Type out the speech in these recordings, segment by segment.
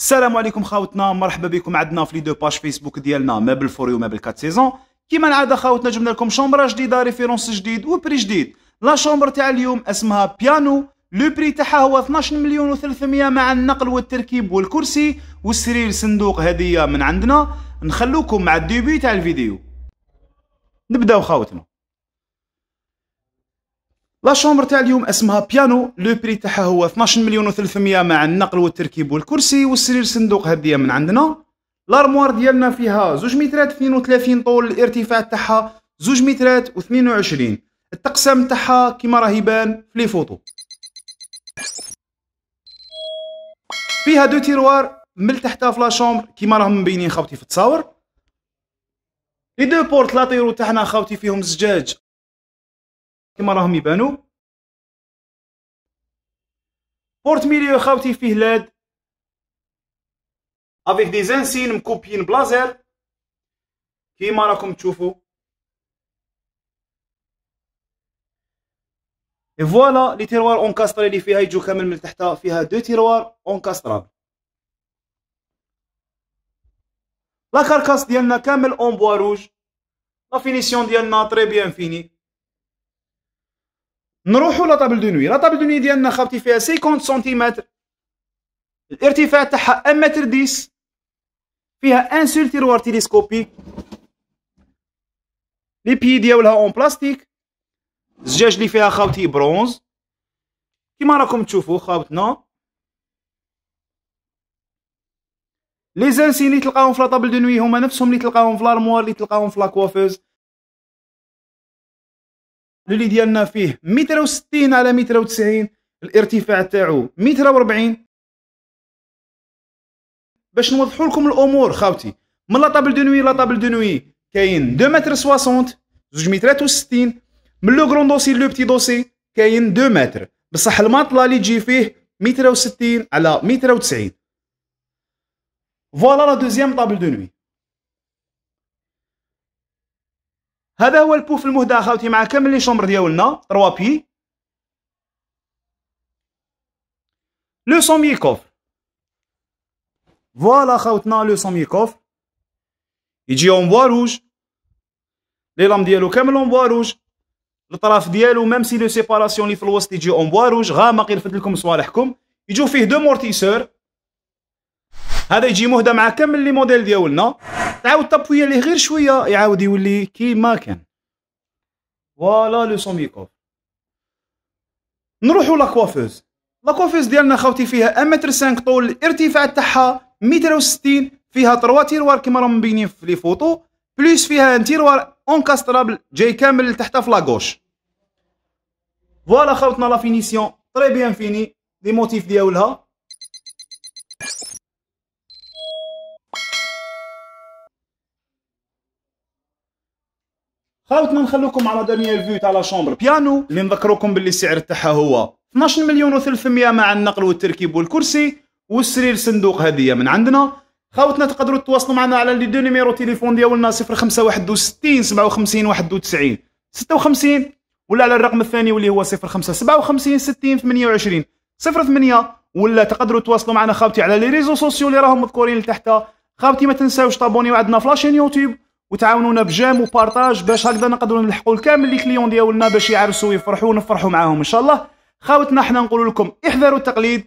السلام عليكم خاوتنا مرحبا بكم عندنا في لي دو باج فيسبوك ديالنا مابل فوري ومابل كات سيزون كيما العاده خاوتنا جبنا لكم شومبرا جديده ريفيرونس جديد وبري جديد لا شومبر تاع اليوم اسمها بيانو لو بري تاعها هو 12 مليون و300 مع النقل والتركيب والكرسي والسرير صندوق هديه من عندنا نخلوكم مع الديبي تاع الفيديو نبداو خاوتنا لا شومبر تاع اليوم اسمها بيانو لو بري تاعها هو 12 مليون و300 مع النقل والتركيب والكرسي والسرير صندوق هديه من عندنا لارموار ديالنا فيها زوج مترات 32 طول الارتفاع تاعها زوج مترات و22 التقسام تاعها كيما راه يبان في لي فوتو فيها دو تيروار من تحتها في لاشومبر كيما راهم مبينين خاوتي في التصاور لي دو بورت لاطيرو تاعنا خاوتي فيهم زجاج كما راهم يبانو بورت ميليو خاوتي فيه لاد افيك دي زانسين مكوبيين بلازير كيما راكم تشوفوا اي فوالا لي تيروار اونكاستري اللي فيها يجو كامل من تحتها فيها دو تيروار اونكاسترابل لا كاركاس ديالنا كامل اون بوا روج لا فينيسيون ديالنا تري بيان فيني نروحوا لطابل دو نوي لا طابل دو نوي ديالنا خاوتي فيها 50 سنتيمتر الارتفاع تاعها 1 متر 10 فيها ان سول تيروار تيليسكوبيك لي بي ديالها اون بلاستيك الزجاج اللي فيها خاوتي برونز كيما راكم تشوفوا خاوتنا لي زانسي اللي تلقاهم في لا طابل دو نوي هما نفسهم اللي تلقاهم في لارموار اللي تلقاهم في لاكوافوز اللي ديالنا فيه متر وستين على متر وتسعين الارتفاع تاعو متر وربعين باش نوضحوا لكم الامور خاوتي من لا طابل دو نوي لا طابل دو نوي كاين 2 متر 60 2 مترات و60 من لو كرون دوسي لو بتي دوسي كاين 2 متر بصح الماطلا اللي تجي فيه متر و60 على متر و90 فوالا لا دوزيام طابل دو نوي هذا هو البوف المهدى اخاوتي مع كامل لي شومبر ديالنا 3 بي لو سومي كوفر فوالا خاوتنا لو سومي كوفر يجي اون بوا روج لي لام ديالو كامل اون بوا روج الطرف ديالو ميم سي لو سيباراسيون اللي في الوسط يجي اون بوا روج غامق يرفد لكم صوالحكم يجو فيه دو مورتيسور هذا يجي مهدى مع كامل لي موديل ديالنا تعاود تابوي عليه غير شويه يعاود يولي كيما كان فوالا لو سوميكو نروحو لاكوافوز لاكوافوز ديالنا خاوتي فيها 1 متر 5 طول الارتفاع تاعها متر وستين فيها تروا تيروار كيما راهم مبينين في لي فوطو بليس فيها ان تيروار اونكاسترابل جاي كامل لتحتها في لاغوش فوالا خاوتنا لا فينيسيون تري بيان فيني لي موتيف ديالها خاوتنا ما نخلوكم على دانيال فيو تاع لا شومبر بيانو اللي نذكروكم باللي السعر تاعها هو 12 مليون و300 مع النقل والتركيب والكرسي والسرير صندوق هديه من عندنا خاوتنا تقدروا تتواصلوا معنا على لي دو نيميرو تيليفون ديالنا 0561 57 91 56 ولا على الرقم الثاني واللي هو 0557 60 28 08 ولا تقدروا تواصلوا معنا خاوتي على لي ريزو سوسيو اللي راهم مذكورين لتحت خاوتي ما تنساوش تابوني وعندنا فلاشين يوتيوب وتعاونونا بجام وبارطاج باش هكذا نقدروا نلحقوا الكامل لي كليون ديالنا باش يعرسوا ويفرحوا ونفرحوا معاهم ان شاء الله خاوتنا حنا نقول لكم احذروا التقليد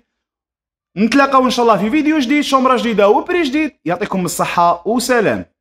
نتلاقاو ان شاء الله في فيديو جديد شمره جديده وبري جديد يعطيكم الصحه وسلام